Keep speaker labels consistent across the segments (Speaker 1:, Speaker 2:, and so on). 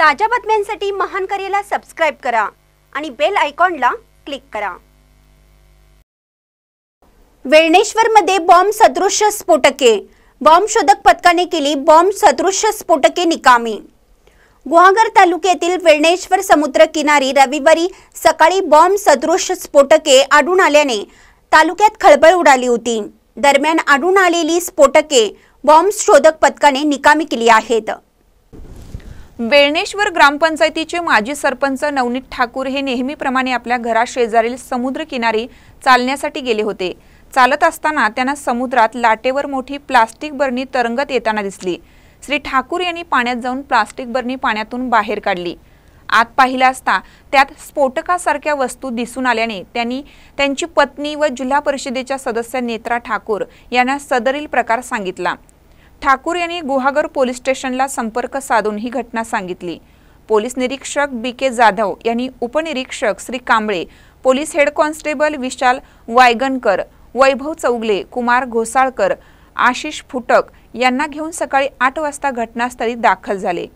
Speaker 1: ताज्या बातम्यांसाठी महान करेला सबस्क्राइब करा आणि बेल आयकॉनला क्लिक करा मध्ये बॉम्ब सदृश्य स्फोटके बॉम्ब शोधक पथकाने केली बॉम्ब सदृश्य स्फोटके निकामी गुहागर तालुक्यातील वेळणेश्वर समुद्र किनारी रविवारी सकाळी बॉम्ब सदृश्य स्फोटके आढळून आल्याने तालुक्यात खळबळ उडाली होती दरम्यान
Speaker 2: आढळून आलेली
Speaker 1: स्फोटके बॉम्ब शोधक पथकाने निकामी केली आहेत
Speaker 2: बेळणेश्वर ग्रामपंचायतीचे माजी सरपंच नवनीत ठाकूर हे नेहमीप्रमाणे आपल्या घराशेजारील समुद्रकिनारी चालण्यासाठी गेले होते चालत असताना त्यांना समुद्रात लाटेवर मोठी प्लास्टिक बरणी तरंगत येताना दिसली श्री ठाकूर यांनी पाण्यात जाऊन प्लास्टिक बरणी पाण्यातून बाहेर काढली आत पाहिला असता त्यात स्फोटकासारख्या वस्तू दिसून आल्याने त्यांनी त्यांची पत्नी व जिल्हा परिषदेच्या सदस्य नेत्रा ठाकूर यांना सदरील प्रकार सांगितला ठाकूर यांनी गुहागर पोलीस स्टेशनला संपर्क साधून ही घटना सांगितली पोलीस निरीक्षक बी के जाधव यांनी उपनिरीक्षक Shri Kamble police head constable Vishal Waygankar Vaibhav Chougale Kumar Ghosalkar Ashish Phutak यांना घेऊन सकाळी आठ वाजता घटनास्थळी दाखल झाले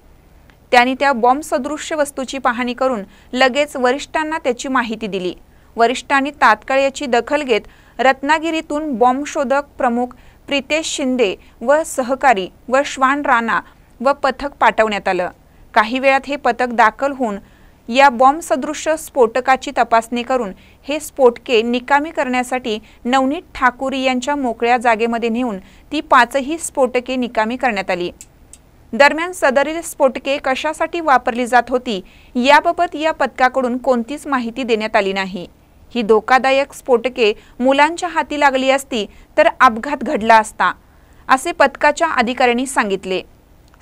Speaker 2: त्यांनी त्या बॉम्ब सदृश्य वस्तूची पाहणी करून लगेच वरिष्ठांना त्याची माहिती दिली वरिष्ठांनी तात्काळ याची दखल घेत रत्नागिरीतून बॉम्ब शोधक प्रमुख प्रितेश शिंदे व सहकारी व श्वान राणा व पथक पाठवण्यात आलं काही वेळात हे पथक दाखल होऊन या बॉम्बसदृश्य स्फोटकाची तपासणी करून हे स्फोटके निकामी करण्यासाठी नवनीत ठाकुरी यांच्या मोकळ्या जागेमध्ये नेऊन ती पाचही स्फोटके निकामी करण्यात आली दरम्यान सदरील स्फोटके कशासाठी वापरली जात होती याबाबत या, या पथकाकडून कोणतीच माहिती देण्यात आली नाही ही धोकादायक स्फोटके मुलांच्या हाती लागली असती तर अपघात घडला असता असे पथकाच्या अधिकाऱ्यांनी सांगितले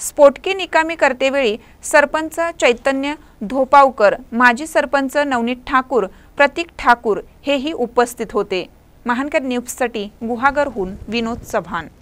Speaker 2: स्फोटके निकामी करतेवेळी सरपंच चैतन्य धोपावकर माजी सरपंच नवनीत ठाकूर प्रतीक ठाकूर हेही उपस्थित होते महानकर न्यूजसाठी गुहागरहून विनोद चव्हाण